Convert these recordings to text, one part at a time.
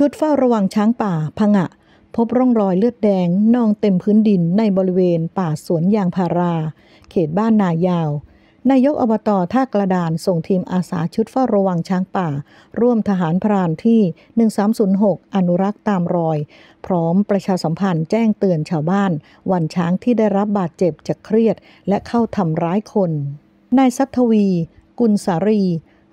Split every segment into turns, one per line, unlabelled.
ชุดเฝ้าระวังช้างป่าังะ พบร่องรอยเลือดแดง นองเต็มพื้นดินในบริเวณป่าสวนยางพารา เขตบ้านนายาวนายกอบตท่ากระดาน ส่งทีมอาสาชุดเฝ้าระวังช้างป่า ร่วมทหารพรานที่ 1306 อนุรักษ์ตามรอย พร้อมประชาสัมพันธ์แจ้งเตือนชาวบ้าน วันช้างที่ได้รับบาดเจ็บจากเครียดและเข้าทำร้ายคนนายสัทวี กุลสารี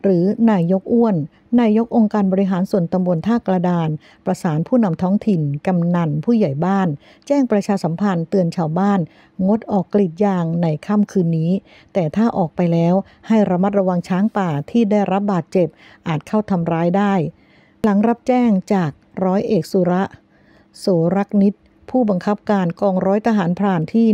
หรือนายกอ้วน นายกองค์การบริหารส่วนตำบลท่ากระดาน ประสานผู้นำท้องถิ่น กำนันผู้ใหญ่บ้าน แจ้งประชาสัมพันธ์เตือนชาวบ้าน งดออกกรีดยางในค่ำคืนนี้ แต่ถ้าออกไปแล้วให้ระมัดระวังช้างป่าที่ได้รับบาดเจ็บอาจเข้าทำร้ายได้ หลังรับแจ้งจากร้อยเอกสุระ โสรักนิดผู้บังคับการกองร้อยทหารพรานที่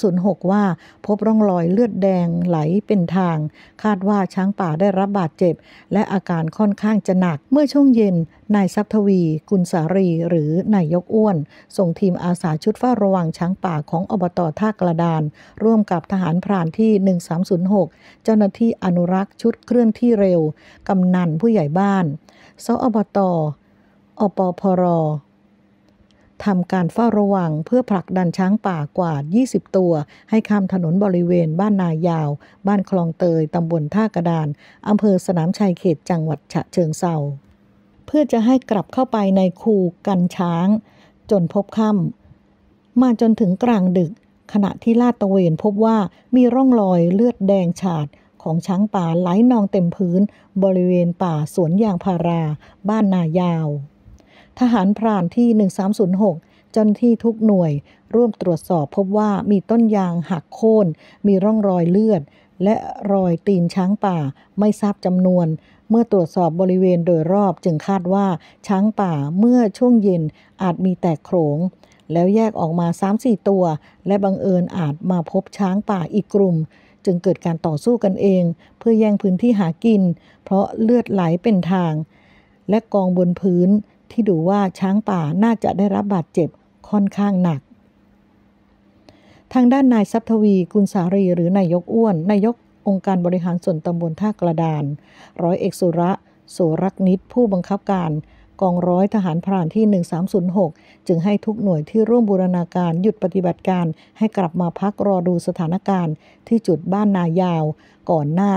1306 ว่าพบร่องรอยเลือดแดงไหลเป็นทาง คาดว่าช้างป่าได้รับบาดเจ็บ และอาการค่อนข้างจะหนักเมื่อช่วงเย็นนายรัพทวี กุลสารี หรือนายกอ้วน ส่งทีมอาสาชุดเฝ้าระวังช้างป่าของอบตท่ากระดาน ร่วมกับทหารพรานที่ 1306เจ้าหน้าที่อนุรักษ์ชุดเคลื่อนที่เร็วกำนันผู้ใหญ่บ้านสอบต อปพรทำการเฝ้าระวังเพื่อผลักดันช้างป่ากว่า 20 ตัว ให้ข้ามถนนบริเวณบ้านนายาว บ้านคลองเตย ตำบลท่ากระดาน อำเภอสนามชัยเขตจังหวัดฉะเชิงเซาเพื่อจะให้กลับเข้าไปในคูกันช้าง จนพบค่ำมาจนถึงกลางดึกขณะที่ลาดตะเวนพบว่ามีร่องรอยเลือดแดงฉาดของช้างป่าไหลนองเต็มพื้น บริเวณป่าสวนยางพารา บ้านนายาวทหารพรานที่ 1306เจ้าหน้าที่ทุกหน่วย ร่วมตรวจสอบพบว่ามีต้นยางหักโค่นมีร่องรอยเลือด และรอยตีนช้างป่าไม่ทราบจำนวน เมื่อตรวจสอบบริเวณโดยรอบจึงคาดว่าช้างป่าเมื่อช่วงเย็นอาจมีแตกโขงแล้วแยกออกมา 3-4 ตัว และบังเอิญอาจมาพบช้างป่าอีกกลุ่ม จึงเกิดการต่อสู้กันเอง เพื่อแย่งพื้นที่หากิน เพราะเลือดไหลเป็นทาง และกองบนพื้นที่ดูว่าช้างป่าน่าจะได้รับบาดเจ็บค่อนข้างหนัก ทางด้านนายรัพทวีกุลสารีหรือนายกอ้วน นายกองค์การบริหารส่วนตำบลท่ากระดาน ร้อยเอกสุระ โสรักนิตผู้บังคับการ กองร้อยทหารพรานที่ 1306 จึงให้ทุกหน่วยที่ร่วมบูรณาการหยุดปฏิบัติการ ให้กลับมาพักรอดูสถานการณ์ ที่จุดบ้านนายาว ก่อนหน้า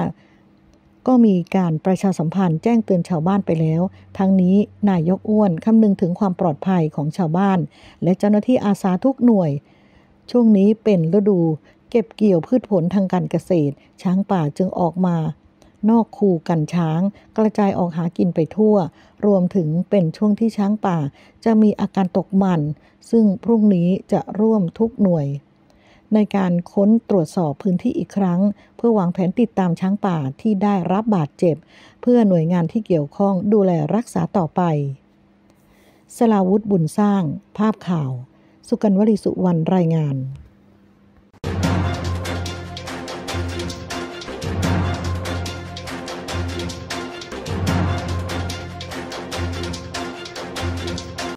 ก็มีการประชาสัมพันธ์แจ้งเตือนชาวบ้านไปแล้ว ทั้งนี้นายกอ้วนคำนึงถึงความปลอดภัยของชาวบ้าน และเจ้าหน้าที่อาสาทุกหน่วย ช่วงนี้เป็นฤดูเก็บเกี่ยวพืชผลทางการเกษตร ช้างป่าจึงออกมา นอกคูกันช้างกระจายออกหากินไปทั่ว รวมถึงเป็นช่วงที่ช้างป่าจะมีอาการตกมัน ซึ่งพรุ่งนี้จะร่วมทุกหน่วยในการค้นตรวจสอบพื้นที่อีกครั้ง เพื่อวางแผนติดตามช้างป่าที่ได้รับบาดเจ็บ เพื่อหน่วยงานที่เกี่ยวข้องดูแลรักษาต่อไป สลาวุธบุญสร้าง ภาพข่าว สุกันวลิสุวรรณ รายงาน